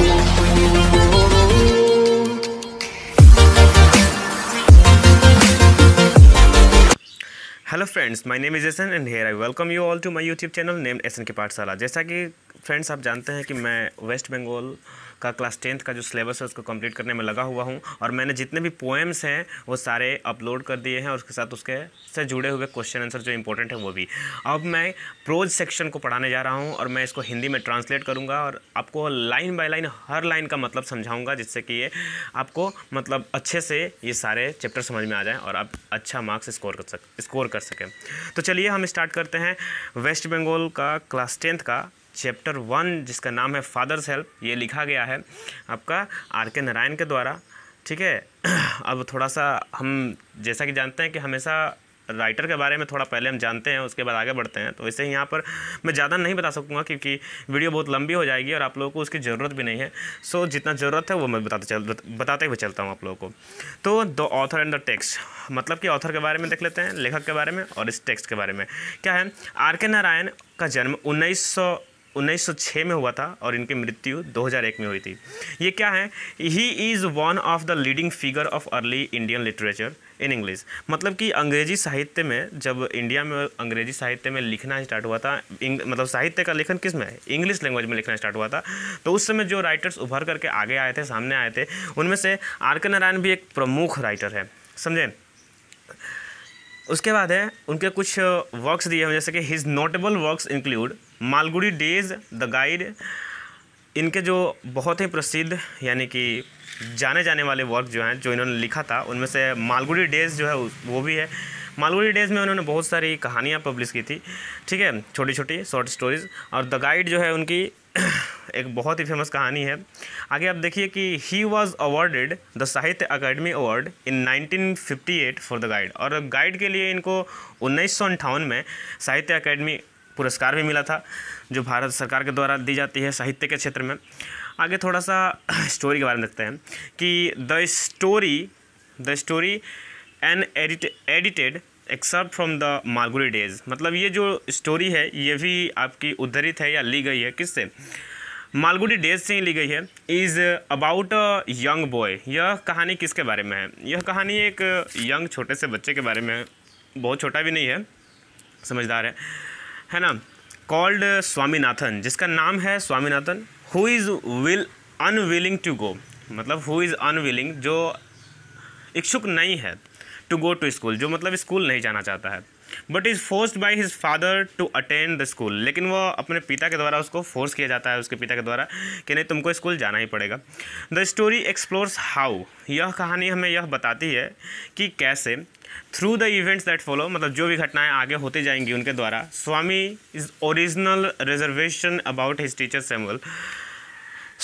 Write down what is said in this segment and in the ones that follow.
hello friends my name is Ehsan and here I welcome you all to my YouTube channel name Ehsan के पाठशाला जैसा कि friends आप जानते हैं कि मैं वेस्ट बंगाल का क्लास टेंथ का जो सिलेबस है उसको कंप्लीट करने में लगा हुआ हूँ और मैंने जितने भी पोएम्स हैं वो सारे अपलोड कर दिए हैं और उसके साथ उसके से जुड़े हुए क्वेश्चन आंसर जो इंपॉर्टेंट है वो भी अब मैं प्रोज सेक्शन को पढ़ाने जा रहा हूँ और मैं इसको हिंदी में ट्रांसलेट करूँगा और आपको लाइन बाय लाइन हर लाइन का मतलब समझाऊँगा जिससे कि ये आपको मतलब अच्छे से ये सारे चैप्टर समझ में आ जाएँ और आप अच्छा मार्क्स स्कोर कर सक स्कोर कर सकें तो चलिए हम स्टार्ट करते हैं वेस्ट बंगाल का क्लास टेंथ का चैप्टर वन जिसका नाम है फादर्स हेल्प ये लिखा गया है आपका आर के नारायण के द्वारा ठीक है अब थोड़ा सा हम जैसा कि जानते हैं कि हमेशा राइटर के बारे में थोड़ा पहले हम जानते हैं उसके बाद आगे बढ़ते हैं तो वैसे ही यहाँ पर मैं ज़्यादा नहीं बता सकूँगा क्योंकि वीडियो बहुत लंबी हो जाएगी और आप लोगों को उसकी ज़रूरत भी नहीं है सो so, जितना ज़रूरत है वो मैं बताते चल बताते हुए चलता हूँ आप लोगों को तो the author and the text मतलब कि ऑथर के बारे में देख लेते हैं लेखक के बारे में और इस टेक्स्ट के बारे में क्या है आर के नारायण का जन्म उन्नीस 1906 में हुआ था और इनकी मृत्यु 2001 में हुई थी ये क्या है he is one of the leading figure of early Indian literature in English मतलब कि अंग्रेजी साहित्य में जब इंडिया में अंग्रेजी साहित्य में लिखना स्टार्ट हुआ था मतलब साहित्य का लेखन किस में इंग्लिश लैंग्वेज में लिखना स्टार्ट हुआ था तो उस समय जो राइटर्स उभर करके आगे आए थे सामने आए थे उनमें से आर के नारायण भी एक प्रमुख राइटर है समझें उसके बाद है उनके कुछ वर्क्स दिए हैं जैसे कि his notable works include Malgudi days the guide इनके जो बहुत ही प्रसिद्ध यानी कि जाने जाने वाले वर्क जो हैं जो इन्होंने लिखा था उनमें से मालगुड़ी डेज जो है वो भी है मालगुड़ी डेज में उन्होंने बहुत सारी कहानियाँ पब्लिश की थी ठीक है छोटी छोटी शॉर्ट स्टोरीज और द गाइड जो है उनकी एक बहुत ही फेमस कहानी है आगे आप देखिए कि he was awarded the Sahitya academy award in 1958 for the guide और गाइड के लिए इनको उन्नीस में साहित्य अकेडमी पुरस्कार भी मिला था जो भारत सरकार के द्वारा दी जाती है साहित्य के क्षेत्र में आगे थोड़ा सा स्टोरी के बारे में देखते हैं कि the story the story an edit edited except from the Malgudi days मतलब ये जो स्टोरी है ये भी आपकी उद्धरित है या ली गई है किससे मालगुडी डेज से ही ली गई है is about a young boy यह कहानी किसके बारे में है यह कहानी एक यंग छोटे से बच्चे के बारे में है बहुत छोटा भी नहीं है समझदार है है ना कॉल्ड स्वामीनाथन जिसका नाम है Swaminathan who is will unwilling to go मतलब हु इज़ अनविलिंग जो इच्छुक नहीं है टू गो टू स्कूल जो मतलब स्कूल नहीं जाना चाहता है but is forced by his father to attend the school लेकिन वो अपने पिता के द्वारा उसको फोर्स किया जाता है उसके पिता के द्वारा कि नहीं तुमको स्कूल जाना ही पड़ेगा द स्टोरी एक्सप्लोर्स हाउ यह कहानी हमें यह बताती है कि कैसे through the events that follow मतलब जो भी घटनाएं आगे होती जाएंगी उनके द्वारा Swami is original reservation about his teacher Samuel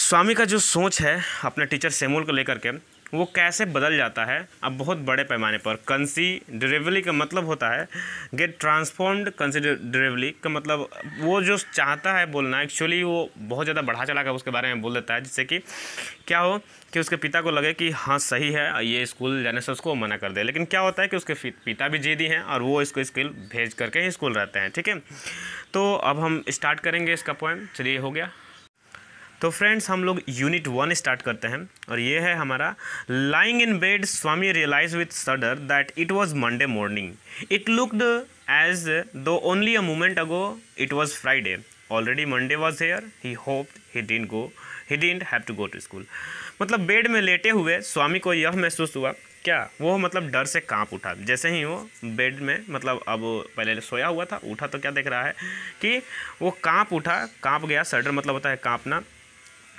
Swami का जो सोच है अपने टीचर सेमुल को लेकर के वो कैसे बदल जाता है अब बहुत बड़े पैमाने पर कंसी ड्रेवली का मतलब होता है गेट ट्रांसफॉर्म्ड ड्रेवली का मतलब वो जो चाहता है बोलना एक्चुअली वो बहुत ज़्यादा बढ़ा चला कर उसके बारे में बोल देता है जिससे कि क्या हो कि उसके पिता को लगे कि हाँ सही है ये स्कूल जाने से उसको मना कर दे लेकिन क्या होता है कि उसके पिता भी जीदी हैं और वो इसको स्कूल भेज करके ही स्कूल रहते हैं ठीक है तो अब हम स्टार्ट करेंगे इसका पॉइंट चलिए हो गया तो फ्रेंड्स हम लोग यूनिट वन स्टार्ट करते हैं और ये है हमारा lying in bed Swami realize with shudder that it was Monday morning it looked as though only a moment ago it was Friday already Monday was here he hoped he didn't go he didn't have to go to school मतलब bed में लेटे हुए स्वामी को यह महसूस हुआ क्या वो मतलब डर से कांप उठा जैसे ही वो बेड में मतलब अब पहले सोया हुआ था उठा तो क्या देख रहा है कि वो कांप उठा कांप गया सडर मतलब होता है कांपना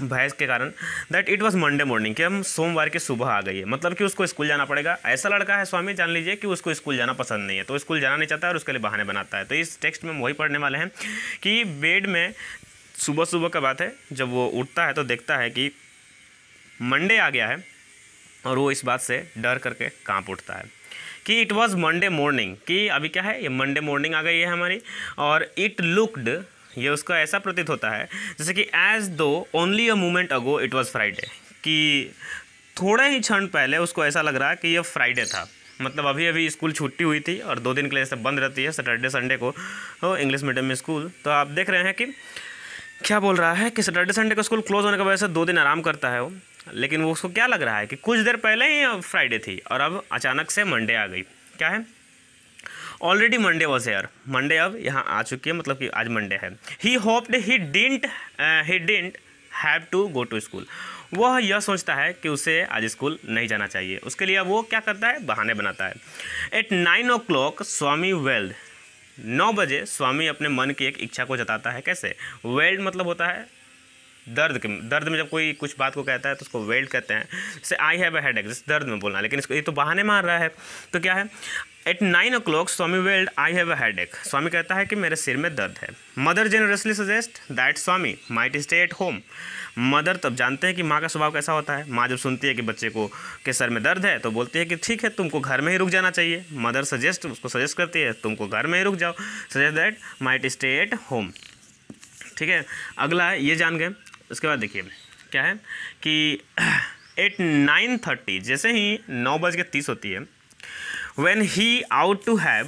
भैंस के कारण that it was Monday morning कि हम सोमवार की सुबह आ गई है मतलब कि उसको स्कूल जाना पड़ेगा ऐसा लड़का है स्वामी जान लीजिए कि उसको स्कूल जाना पसंद नहीं है तो स्कूल जाना नहीं चाहता और उसके लिए बहाने बनाता है तो इस टेक्स्ट में हम वही पढ़ने वाले हैं कि बेड में सुबह सुबह का बात है जब वो उठता है तो देखता है कि मंडे आ गया है और वो इस बात से डर करके कांप उठता है कि इट वॉज़ मंडे मॉर्निंग कि अभी क्या है ये मंडे मॉर्निंग आ गई है हमारी और इट लुकड ये उसका ऐसा प्रतीत होता है जैसे कि as though only a moment ago it was Friday कि थोड़ा ही क्षण पहले उसको ऐसा लग रहा कि यह फ्राइडे था मतलब अभी अभी स्कूल छुट्टी हुई थी और दो दिन के लिए ऐसे बंद रहती है सैटरडे संडे को तो इंग्लिश मीडियम में स्कूल तो आप देख रहे हैं कि क्या बोल रहा है कि सैटरडे संडे का स्कूल क्लोज होने की वजह से दो दिन आराम करता है वो लेकिन वो उसको क्या लग रहा है कि कुछ देर पहले ही फ्राइडे थी और अब अचानक से मंडे आ गई क्या है already Monday was here Monday अब यहाँ आ चुकी है मतलब कि आज मंडे है he hoped he didn't he didn't have to go to school वह यह सोचता है कि उसे आज स्कूल नहीं जाना चाहिए उसके लिए वो क्या करता है बहाने बनाता है at nine o'clock Swami wailed नौ बजे स्वामी अपने मन की एक इच्छा को जताता है कैसे वेल्ड मतलब होता है दर्द के दर्द में जब कोई कुछ बात को कहता है तो उसको वेल्ड कहते हैं जैसे आई हैव अ हेड दर्द में बोलना लेकिन इसको ये तो बहाने मार रहा है तो क्या है at nine o'clock Swami wailed I have a head एक स्वामी कहता है कि मेरे सिर में दर्द है mother generously suggest that Swami might stay at home mother तब जानते हैं कि माँ का स्वभाव कैसा होता है माँ जब सुनती है कि बच्चे को के सर में दर्द है तो बोलती है कि ठीक है तुमको घर में ही रुक जाना चाहिए मदर सजेस्ट उसको सजेस्ट करती है तुमको घर में ही रुक जाओ suggest that might stay at home ठीक है अगला है ये जान गए उसके बाद देखिए क्या है कि एट नाइन थर्टी जैसे ही नौ बज के तीस होती है when he ought to have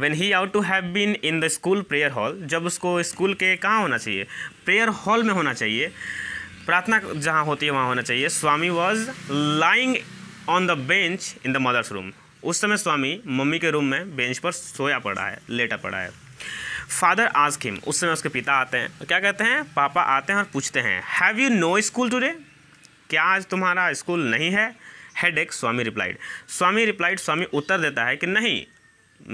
when he ought to have been in the school prayer hall जब उसको स्कूल के कहाँ होना चाहिए प्रेयर हॉल में होना चाहिए प्रार्थना जहाँ होती है वहाँ होना चाहिए Swami was lying on the bench in the mother's room उस समय स्वामी मम्मी के रूम में बेंच पर सोया पड़ा है लेटा पड़ा है फादर आज हिम उस समय उसके पिता आते हैं क्या कहते हैं पापा आते हैं और पूछते हैं have you no school today क्या आज तुम्हारा स्कूल नहीं है हेड एक स्वामी रिप्लाइड स्वामी रिप्लाइड स्वामी उत्तर देता है कि नहीं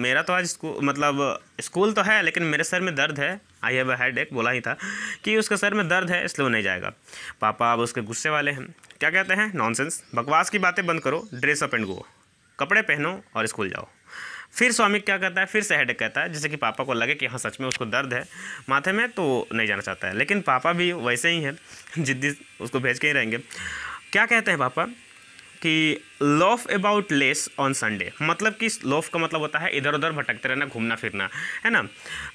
मेरा तो आज स्कूल मतलब स्कूल तो है लेकिन मेरे सर में दर्द है आई हैव हेड एक बोला ही था कि उसके सर में दर्द है इसलिए वो नहीं जाएगा पापा अब उसके गुस्से वाले हैं क्या कहते हैं नॉनसेंस बकवास की बातें बंद करो ड्रेस अप एंड गो कपड़े पहनो और स्कूल जाओ फिर स्वामी क्या कहता है फिर से हेड कहता है जैसे कि पापा को लगे कि हाँ सच में उसको दर्द है माथे में तो नहीं जाना चाहता है लेकिन पापा भी वैसे ही हैं जिद्दी उसको भेज के ही रहेंगे क्या कहते हैं पापा कि loaf about less on Sunday मतलब कि लोफ का मतलब होता है इधर उधर भटकते रहना घूमना फिरना है ना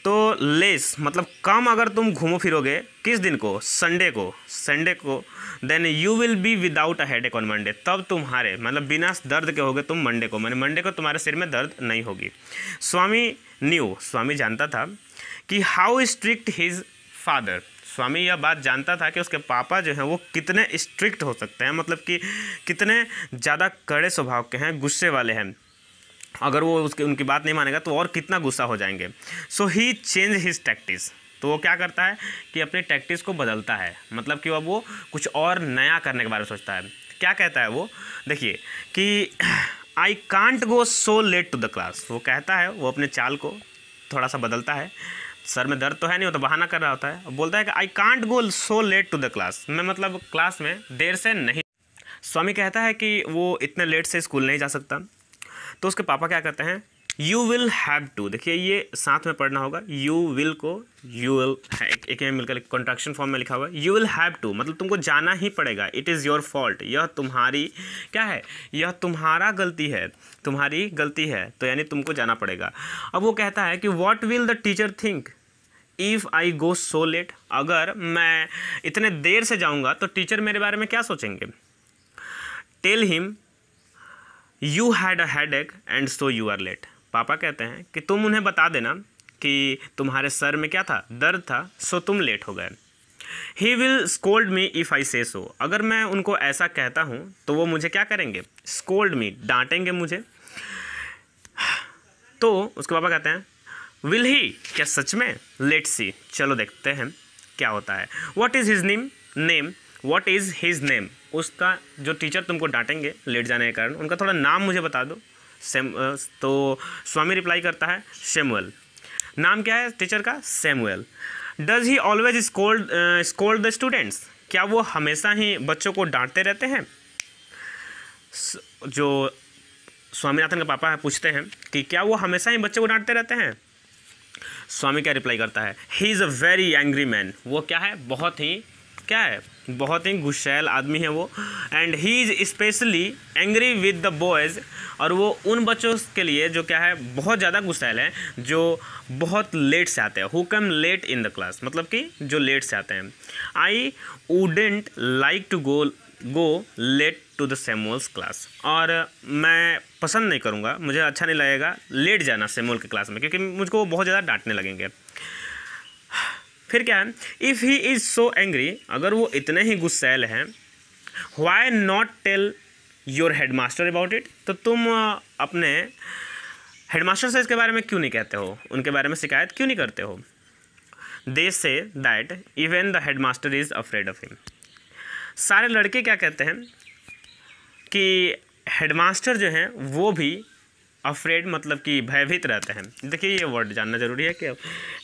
तो लेस मतलब कम अगर तुम घूमो फिरोगे किस दिन को संडे को संडे को then you will be without a head on Monday तब तुम्हारे मतलब बिना दर्द के होगे तुम मंडे को मैंने मंडे को तुम्हारे सिर में दर्द नहीं होगी स्वामी न्यू स्वामी जानता था कि how strict his father Swami यह बात जानता था कि उसके पापा जो हैं वो कितने स्ट्रिक्ट हो सकते हैं मतलब कि कितने ज़्यादा कड़े स्वभाव के हैं गुस्से वाले हैं अगर वो उसके उनकी बात नहीं मानेगा तो और कितना गुस्सा हो जाएंगे so he change his tactics तो वो क्या करता है कि अपनी टैक्टिस को बदलता है मतलब कि अब वो कुछ और नया करने के बारे में सोचता है क्या कहता है वो देखिए कि I can't go so late to the class वो कहता है वो अपने चाल को थोड़ा सा बदलता है सर में दर्द तो है नहीं वो तो बहाना कर रहा होता है और बोलता है कि I can't go so late to the class मैं मतलब क्लास में देर से नहीं स्वामी कहता है कि वो इतने लेट से स्कूल नहीं जा सकता तो उसके पापा क्या करते हैं यू विल हैव टू देखिए ये साथ में पढ़ना होगा यू विल को यू विल हाँ, एक, में मिलकर कॉन्ट्रैक्शन फॉर्म में लिखा हुआ है यू विल हैव टू मतलब तुमको जाना ही पड़ेगा इट इज़ योर फॉल्ट यह तुम्हारी क्या है यह तुम्हारा गलती है तुम्हारी गलती है तो यानी तुमको जाना पड़ेगा अब वो कहता है कि what will the teacher think if I go so late अगर मैं इतने देर से जाऊँगा तो टीचर मेरे बारे में क्या सोचेंगे tell him you had a head and so you are late पापा कहते हैं कि तुम उन्हें बता देना कि तुम्हारे सर में क्या था दर्द था सो तुम लेट हो गए he will scold me if I say so अगर मैं उनको ऐसा कहता हूँ तो वो मुझे क्या करेंगे स्कोल्ड मी डांटेंगे मुझे तो उसके पापा कहते हैं विल ही क्या सच में लेट सी चलो देखते हैं क्या होता है what is his name name what is his name उसका जो टीचर तुमको डांटेंगे लेट जाने के कारण उनका थोड़ा नाम मुझे बता दो सेम तो स्वामी रिप्लाई करता है सेमुअल नाम क्या है टीचर का Samuel does he always scold scold the students क्या वो हमेशा ही बच्चों को डांटते रहते हैं जो स्वामीनाथन के पापा है पूछते हैं कि क्या वो हमेशा ही बच्चों को डांटते रहते हैं स्वामी क्या रिप्लाई करता है he is a very angry man वो क्या है बहुत ही क्या है बहुत ही गुस्सैल आदमी है वो and he is specially angry with the boys और वो उन बच्चों के लिए जो क्या है बहुत ज़्यादा गुस्सैल है जो बहुत लेट से आते हैं who come late in the class मतलब कि जो लेट से आते हैं I wouldn't like to go go late to the Samuel's class और मैं पसंद नहीं करूँगा मुझे अच्छा नहीं लगेगा लेट जाना सेमोल के क्लास में क्योंकि मुझको वो बहुत ज़्यादा डांटने लगेंगे फिर क्या है if he is so angry अगर वो इतने ही गुस्सैल हैं why not tell your headmaster about it तो तुम अपने हेडमास्टर से इसके बारे में क्यों नहीं कहते हो उनके बारे में शिकायत क्यों नहीं करते हो they say that even the headmaster is afraid of him सारे लड़के क्या कहते हैं कि हेडमास्टर जो हैं वो भी अफ्रेड मतलब कि भयभीत रहते हैं देखिए ये वर्ड जानना ज़रूरी है कि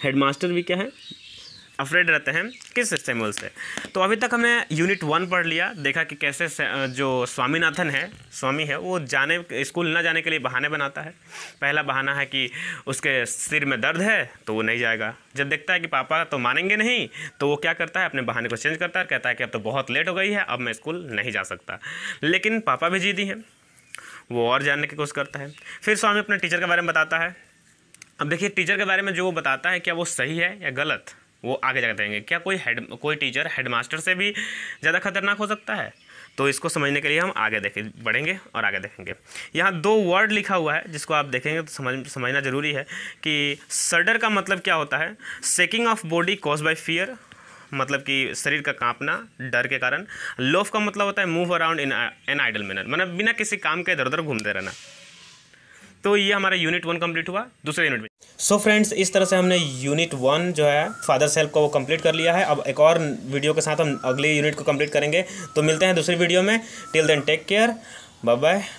हेडमास्टर भी क्या है अफ्रेड रहते हैं किस स्टेमुल से तो अभी तक हमने यूनिट वन पढ़ लिया देखा कि कैसे जो स्वामीनाथन है स्वामी है वो जाने स्कूल ना जाने के लिए बहाने बनाता है पहला बहाना है कि उसके सिर में दर्द है तो वो नहीं जाएगा जब देखता है कि पापा तो मानेंगे नहीं तो वो क्या करता है अपने बहाने को चेंज करता है कहता है कि अब तो बहुत लेट हो गई है अब मैं स्कूल नहीं जा सकता लेकिन पापा भी जीती हैं वो और जानने की कोशिश करता है फिर स्वामी अपने टीचर के बारे में बताता है अब देखिए टीचर के बारे में जो वो बताता है क्या वो सही है या गलत वो आगे जाकर देंगे क्या कोई हेड कोई टीचर हेडमास्टर से भी ज़्यादा खतरनाक हो सकता है तो इसको समझने के लिए हम आगे देखें बढ़ेंगे और आगे देखेंगे यहाँ दो वर्ड लिखा हुआ है जिसको आप देखेंगे तो समझ समझना ज़रूरी है कि सडर का मतलब क्या होता है shaking of body cause by fear मतलब कि शरीर का कांपना डर के कारण लोफ का मतलब होता है move around in an idle manner मतलब बिना किसी काम के इधर उधर घूमते रहना तो ये हमारा यूनिट वन कंप्लीट हुआ दूसरे यूनिट में सो so फ्रेंड्स इस तरह से हमने यूनिट वन जो है फादर सेल्फ को वो कंप्लीट कर लिया है अब एक और वीडियो के साथ हम अगले यूनिट को कंप्लीट करेंगे तो मिलते हैं दूसरी वीडियो में till then take care bye bye